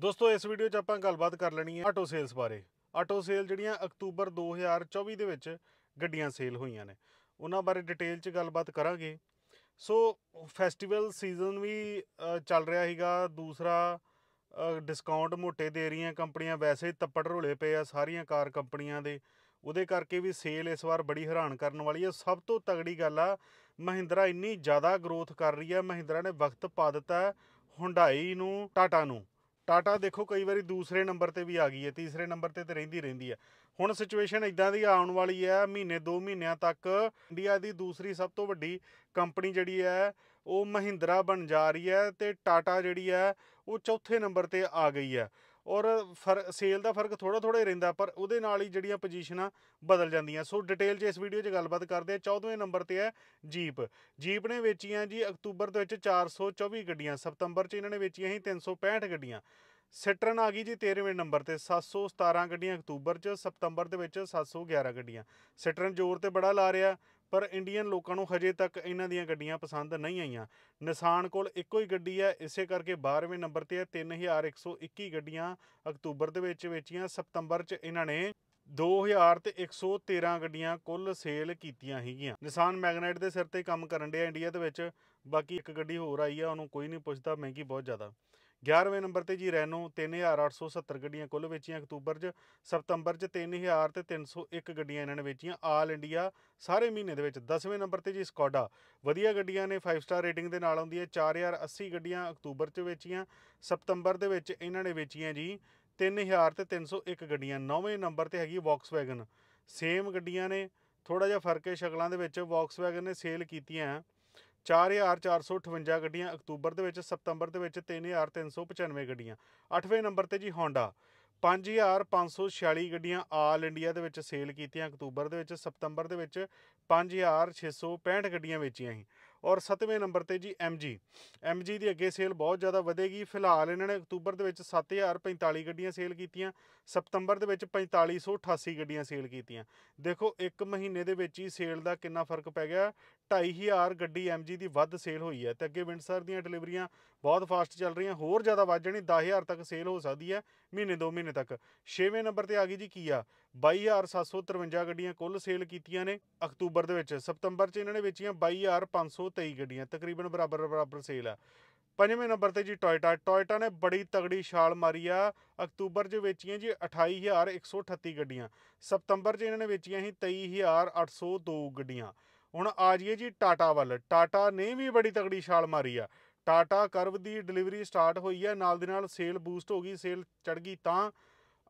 ਦੋਸਤੋ ਇਸ ਵੀਡੀਓ 'ਚ ਆਪਾਂ ਗੱਲਬਾਤ ਕਰ ਲੈਣੀ ਹੈ ਆਟੋ ਸੇਲਸ ਬਾਰੇ ਆਟੋ ਸੇਲ ਜਿਹੜੀਆਂ ਅਕਤੂਬਰ 2024 ਦੇ ਵਿੱਚ ਗੱਡੀਆਂ ਸੇਲ ਹੋਈਆਂ ਨੇ ਉਹਨਾਂ ਬਾਰੇ ਡਿਟੇਲ 'ਚ ਗੱਲਬਾਤ ਕਰਾਂਗੇ ਸੋ ਫੈਸਟੀਵਲ ਸੀਜ਼ਨ ਵੀ ਚੱਲ ਰਿਹਾ ਹੈਗਾ ਦੂਸਰਾ ਡਿਸਕਾਊਂਟ ਮੋਟੇ ਦੇ ਰਹੀਆਂ ਕੰਪਨੀਆਂ ਵੈਸੇ ਤੱਪੜ ਰੋਲੇ ਪਏ ਆ ਸਾਰੀਆਂ ਕਾਰ ਕੰਪਨੀਆਂ ਦੇ ਉਹਦੇ ਕਰਕੇ ਵੀ ਸੇਲ ਇਸ ਵਾਰ ਬੜੀ ਹੈਰਾਨ ਕਰਨ ਵਾਲੀ ਹੈ ਸਭ ਤੋਂ ਤਗੜੀ ਗੱਲ ਆ ਮਹਿੰਦਰਾ ਇੰਨੀ ਜ਼ਿਆਦਾ ਗਰੋਥ ਕਰ ਰਹੀ ਹੈ ਮਹਿੰਦਰਾ ਨੇ ਵਕਤ ਪਾ ਦਿੱਤਾ ਹੁੰਡਾਈ ਨੂੰ ਟਾਟਾ ਨੂੰ ਟਾਟਾ ਦੇਖੋ ਕਈ ਵਾਰੀ ਦੂਸਰੇ ਨੰਬਰ ਤੇ ਵੀ ਆ ਗਈ ਹੈ ਤੀਸਰੇ ਨੰਬਰ ਤੇ ਤੇ ਰਹਿੰਦੀ ਰਹਿੰਦੀ ਹੈ ਹੁਣ ਸਿਚੁਏਸ਼ਨ ਇਦਾਂ ਦੀ ਆਉਣ ਵਾਲੀ ਹੈ ਮਹੀਨੇ 2 ਮਹੀਨਿਆਂ ਤੱਕ ਇੰਡੀਆ ਦੀ ਦੂਸਰੀ ਸਭ ਤੋਂ ਵੱਡੀ ਕੰਪਨੀ ਜਿਹੜੀ ਹੈ ਉਹ ਮਹਿੰਦਰਾ ਬਣ ਜਾ ਰਹੀ ਹੈ ਤੇ ਟਾਟਾ ਜਿਹੜੀ ਹੈ ਉਹ ਚੌਥੇ ਨੰਬਰ ਤੇ ਆ ਗਈ ਹੈ ਔਰ ਸੇਲ ਦਾ ਫਰਕ ਥੋੜਾ ਥੋੜਾ ਹੀ ਰਹਿੰਦਾ ਪਰ ਉਹਦੇ ਨਾਲ ਹੀ ਜਿਹੜੀਆਂ ਪੋਜੀਸ਼ਨਾਂ ਬਦਲ ਜਾਂਦੀਆਂ ਸੋ ਡਿਟੇਲ 'ਚ ਇਸ ਵੀਡੀਓ 'ਚ ਗੱਲਬਾਤ ਕਰਦੇ ਆ 14ਵੇਂ ਨੰਬਰ ਤੇ ਹੈ ਜੀਪ ਜੀਪ ਨੇ ਵੇਚੀਆਂ ਜੀ ਅਕਤੂਬਰ ਦੇ ਵਿੱਚ 424 ਗੱਡੀਆਂ ਸਤੰਬਰ 'ਚ ਇਹਨਾਂ ਨੇ ਵੇਚੀਆਂ ਸੀ 365 ਗੱਡੀਆਂ ਸਿਟਰਨ ਆ ਗਈ ਜੀ 13ਵੇਂ ਨੰਬਰ ਤੇ 717 ਗੱਡੀਆਂ ਅਕਤੂਬਰ 'ਚ ਸਤੰਬਰ ਦੇ ਵਿੱਚ 711 ਗੱਡੀਆਂ ਸਿਟਰਨ ਜ਼ੋਰ ਤੇ ਬੜਾ ਲਾ ਰਿਹਾ ਪਰ ਇੰਡੀਅਨ ਲੋਕਾਂ ਨੂੰ ਹਜੇ ਤੱਕ ਇਹਨਾਂ ਦੀਆਂ ਗੱਡੀਆਂ ਪਸੰਦ ਨਹੀਂ ਆਈਆਂ ਨਿਸਾਨ ਕੋਲ ਇੱਕੋ ਹੀ ਗੱਡੀ ਹੈ ਇਸੇ ਕਰਕੇ 12ਵੇਂ ਨੰਬਰ ਤੇ ਹੈ 3121 ਗੱਡੀਆਂ ਅਕਤੂਬਰ ਦੇ ਵਿੱਚ ਵੇਚੀਆਂ ਸਤੰਬਰ 'ਚ ਇਹਨਾਂ ਨੇ 2000 ਤੇ 113 ਗੱਡੀਆਂ ਕੁੱਲ ਸੇਲ ਕੀਤੀਆਂ ਹੈਗੀਆਂ ਨਿਸਾਨ ਮੈਗਨੇਟ ਦੇ ਸਿਰ ਤੇ ਕੰਮ ਕਰਨ ਡਿਆ ਇੰਡੀਆ ਦੇ ਵਿੱਚ ਬਾਕੀ ਇੱਕ ਗੱਡੀ ਹੋਰ ਆਈ ਆ ਉਹਨੂੰ ਕੋਈ ਨਹੀਂ ਪੁੱਛਦਾ ਮਹਿੰਗੀ ਬਹੁਤ ਜ਼ਿਆਦਾ 11ਵੇਂ ਨੰਬਰ ਤੇ ਜੀ ਰੈਨੋ 3870 ਗੱਡੀਆਂ ਕੁੱਲ ਵੇਚੀਆਂ ਅਕਤੂਬਰ 'ਚ ਸਤੰਬਰ 'ਚ 3000 ਤੇ 301 ਗੱਡੀਆਂ ਇਹਨਾਂ ਨੇ ਵੇਚੀਆਂ ਆਲ ਇੰਡੀਆ ਸਾਰੇ ਮਹੀਨੇ ਦੇ ਵਿੱਚ 10ਵੇਂ ਨੰਬਰ ਤੇ ਜੀ ਸਕੋਡਾ ਵਧੀਆ ਗੱਡੀਆਂ ਨੇ 5 ਸਟਾਰ ਰੇਟਿੰਗ ਦੇ ਨਾਲ ਆਉਂਦੀਆਂ 4080 ਗੱਡੀਆਂ ਅਕਤੂਬਰ 'ਚ ਵੇਚੀਆਂ ਸਤੰਬਰ ਦੇ ਵਿੱਚ ਇਹਨਾਂ ਨੇ ਵੇਚੀਆਂ ਜੀ 3000 ਤੇ 301 ਗੱਡੀਆਂ 9ਵੇਂ ਨੰਬਰ ਤੇ ਹੈਗੀ ਵੌਕਸਵੈਗਨ ਸੇਮ ਗੱਡੀਆਂ ਨੇ ਥੋੜਾ ਜਿਹਾ ਫਰਕ ਹੈ ਸ਼ਕਲਾਂ ਦੇ ਵਿੱਚ ਵੌਕਸਵੈਗਨ ਨੇ ਸੇਲ ਕੀਤੀਆਂ 4458 ਗੱਡੀਆਂ ਅਕਤੂਬਰ ਦੇ ਵਿੱਚ ਸਤੰਬਰ ਦੇ ਵਿੱਚ 3395 ਗੱਡੀਆਂ 8ਵੇਂ ਨੰਬਰ ਤੇ ਜੀ Honda 5546 ਗੱਡੀਆਂ ਆਲ ਇੰਡੀਆ ਦੇ ਵਿੱਚ ਸੇਲ ਕੀਤੀਆਂ ਅਕਤੂਬਰ ਦੇ ਵਿੱਚ ਸਤੰਬਰ ਦੇ ਵਿੱਚ 5665 ਗੱਡੀਆਂ ਵੇਚੀਆਂ ਸੀ ਔਰ 7ਵੇਂ ਨੰਬਰ ਤੇ ਜੀ MG MG ਦੀ ਅੱਗੇ ਸੇਲ ਬਹੁਤ ਜ਼ਿਆਦਾ ਵਧੇਗੀ ਫਿਲਹਾਲ ਇਹਨਾਂ ਨੇ ਅਕਤੂਬਰ ਦੇ ਵਿੱਚ 7045 ਗੱਡੀਆਂ ਸੇਲ ਕੀਤੀਆਂ ਸਤੰਬਰ ਦੇ ਵਿੱਚ 4588 ਗੱਡੀਆਂ ਸੇਲ ਕੀਤੀਆਂ ਦੇਖੋ ਇੱਕ ਮਹੀਨੇ ਦੇ ਵਿੱਚ ਹੀ ਸੇਲ ਦਾ ਕਿੰਨਾ ਫਰਕ ਪੈ ਗਿਆ 2500 ਗੱਡੀ MG ਦੀ ਵੱਧ ਸੇਲ ਹੋਈ ਹੈ ਤੇ ਅੱਗੇ ਵਿੰਡਸਰ ਦੀਆਂ ਡਿਲੀਵਰੀਆਂ ਬਹੁਤ ਫਾਸਟ ਚੱਲ ਰਹੀਆਂ ਹੋਰ ਜ਼ਿਆਦਾ ਵੱਧ ਜਾਣੀ 10000 ਤੱਕ ਸੇਲ ਹੋ ਸਕਦੀ ਹੈ ਮਹੀਨੇ ਦੋ ਮਹੀਨੇ ਤੱਕ 6ਵੇਂ ਨੰਬਰ ਤੇ ਆ ਗਈ ਜੀ ਕੀਆ 22753 ਗੱਡੀਆਂ ਕੁੱਲ ਸੇਲ ਕੀਤੀਆਂ ਨੇ ਅਕਤੂਬਰ ਦੇ ਵਿੱਚ ਸਤੰਬਰ 'ਚ ਇਹਨਾਂ ਨੇ ਵੇਚੀਆਂ 22523 ਗੱਡੀਆਂ ਤਕਰੀਬਨ ਬਰਾਬਰ ਬਰਾਬਰ ਸੇਲ ਆ ਪੰਜਵੇਂ ਨੰਬਰ ਤੇ ਜੀ ਟੋਇਟਾ ਟੋਇਟਾ ਨੇ ਬੜੀ ਤਗੜੀ ਛਾਲ ਮਾਰੀ ਆ ਅਕਤੂਬਰ 'ਚ ਵੇਚੀਆਂ ਜੀ 28138 ਗੱਡੀਆਂ ਸਤੰਬਰ 'ਚ ਇਹਨਾਂ ਨੇ ਵੇਚੀਆਂ ਸੀ 23802 ਗੱਡੀਆਂ ਹੁਣ ਆ ਜਾਈਏ ਜੀ ਟਾਟਾ ਵੱਲ ਟਾਟਾ ਨੇ ਵੀ ਬੜੀ ਤਗੜੀ ਛਾਲ ਮਾਰੀ ਆ ਟਾਟਾ ਕਰਵ ਦੀ ਡਿਲੀਵਰੀ ਸਟਾਰਟ ਹੋਈ ਹੈ ਨਾਲ ਦੇ ਨਾਲ ਸੇਲ ਬੂਸਟ ਹੋ ਗਈ ਸੇਲ ਚੜ ਗਈ ਤਾਂ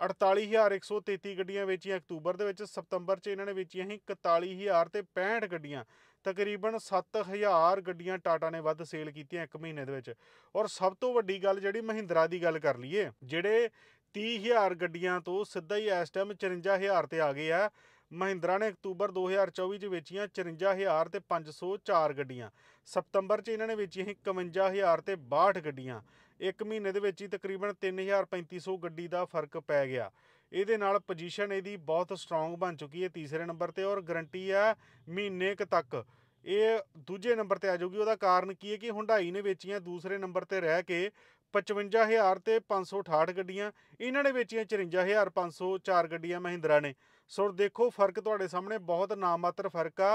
48133 ਗੱਡੀਆਂ ਵੇਚੀਆਂ ਅਕਤੂਬਰ ਦੇ ਵਿੱਚ ਸਤੰਬਰ 'ਚ ਇਹਨਾਂ ਨੇ ਵੇਚੀਆਂ ਸੀ 41000 ਤੇ 65 ਗੱਡੀਆਂ ਤਕਰੀਬਨ 7000 ਗੱਡੀਆਂ ਟਾਟਾ ਨੇ ਵੱਧ ਸੇਲ ਕੀਤੀਆਂ ਇੱਕ ਮਹੀਨੇ ਦੇ ਵਿੱਚ ਔਰ ਸਭ ਤੋਂ ਵੱਡੀ ਗੱਲ ਜਿਹੜੀ ਮਹਿੰਦਰਾ ਦੀ ਗੱਲ ਕਰ ਲਈਏ ਜਿਹੜੇ 30000 ਗੱਡੀਆਂ ਤੋਂ ਸਿੱਧਾ ਹੀ ਇਸ ਟਾਈਮ 54000 ਤੇ ਆ ਗਏ ਆ ਮਹਿੰਦਰਾ ਨੇ ਅਕਤੂਬਰ 2024 'ਚ ਵੇਚੀਆਂ 54000 ਤੇ 504 ਗੱਡੀਆਂ ਸਤੰਬਰ 'ਚ ਇਹਨਾਂ ਨੇ ਵੇਚੀਆਂ 51000 ਤੇ 62 ਗੱਡੀਆਂ ਇੱਕ ਮਹੀਨੇ ਦੇ ਵਿੱਚ ਹੀ ਤਕਰੀਬਨ 3350 ਗੱਡੀ ਦਾ ਫਰਕ ਪੈ ਗਿਆ ਇਹਦੇ ਨਾਲ ਪੋਜੀਸ਼ਨ ਇਹਦੀ ਬਹੁਤ ਸਟਰੋਂਗ ਬਣ ਚੁੱਕੀ ਹੈ ਤੀਸਰੇ ਨੰਬਰ ਤੇ ਔਰ ਗਰੰਟੀ ਹੈ ਮਹੀਨੇ ਕ ਤੱਕ ਇਹ ਦੂਜੇ ਨੰਬਰ ਤੇ ਆ ਜਾਊਗੀ ਉਹਦਾ ਕਾਰਨ ਕੀ ਹੈ ਕਿ ਹੁੰਡਾਈ ਨੇ ਵੇਚੀਆਂ ਦੂਸਰੇ ਨੰਬਰ ਤੇ ਰਹਿ ਕੇ 55000 ਤੇ 568 ਗੱਡੀਆਂ ਇਹਨਾਂ ਨੇ ਵੇਚੀਆਂ 54504 ਗੱਡੀਆਂ ਮਹਿੰਦਰਾ ਨੇ ਸੋ ਦੇਖੋ ਫਰਕ ਤੁਹਾਡੇ ਸਾਹਮਣੇ ਬਹੁਤ ਨਾਮਾਤਰ ਫਰਕ ਆ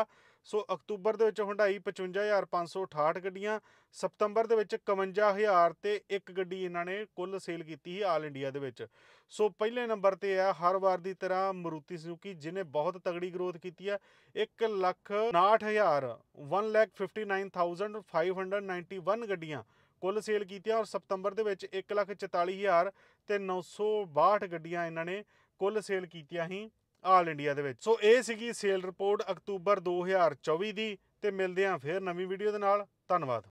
ਸੋ ਅਕਤੂਬਰ ਦੇ ਵਿੱਚ ਹੁੰਡਾਈ 55568 ਗੱਡੀਆਂ ਸਤੰਬਰ ਦੇ ਵਿੱਚ 51000 ਤੇ ਇੱਕ ਗੱਡੀ ਇਹਨਾਂ ਨੇ ਕੁੱਲ ਸੇਲ ਕੀਤੀ ਸੀ ਆਲ ਇੰਡੀਆ ਦੇ ਵਿੱਚ ਸੋ ਪਹਿਲੇ ਨੰਬਰ ਤੇ ਆ ਹਰ ਵਾਰ ਦੀ ਤਰ੍ਹਾਂ ਮਰੂਤੀ ਸੁਜ਼ੂਕੀ ਜਿਨੇ ਬਹੁਤ ਤਗੜੀ ਗਰੋਥ ਕੀਤੀ ਆ 1 ਲੱਖ 69000 1,59591 ਗੱਡੀਆਂ ਕੁੱਲ ਸੇਲ ਕੀਤੀਆਂ ਔਰ ਸਤੰਬਰ ਦੇ ਵਿੱਚ 144000 ਤੇ 962 ਗੱਡੀਆਂ ਇਹਨਾਂ ਨੇ ਕੁੱਲ ਸੇਲ ਕੀਤੀਆਂ ਹੀ ਆਲ ਇੰਡੀਆ ਦੇ ਵਿੱਚ ਸੋ ਇਹ ਸੀਗੀ ਸੇਲ ਰਿਪੋਰਟ ਅਕਤੂਬਰ 2024 ਦੀ ਤੇ ਮਿਲਦੇ ਆਂ ਫੇਰ ਨਵੀਂ ਵੀਡੀਓ ਦੇ ਨਾਲ ਧੰਨਵਾਦ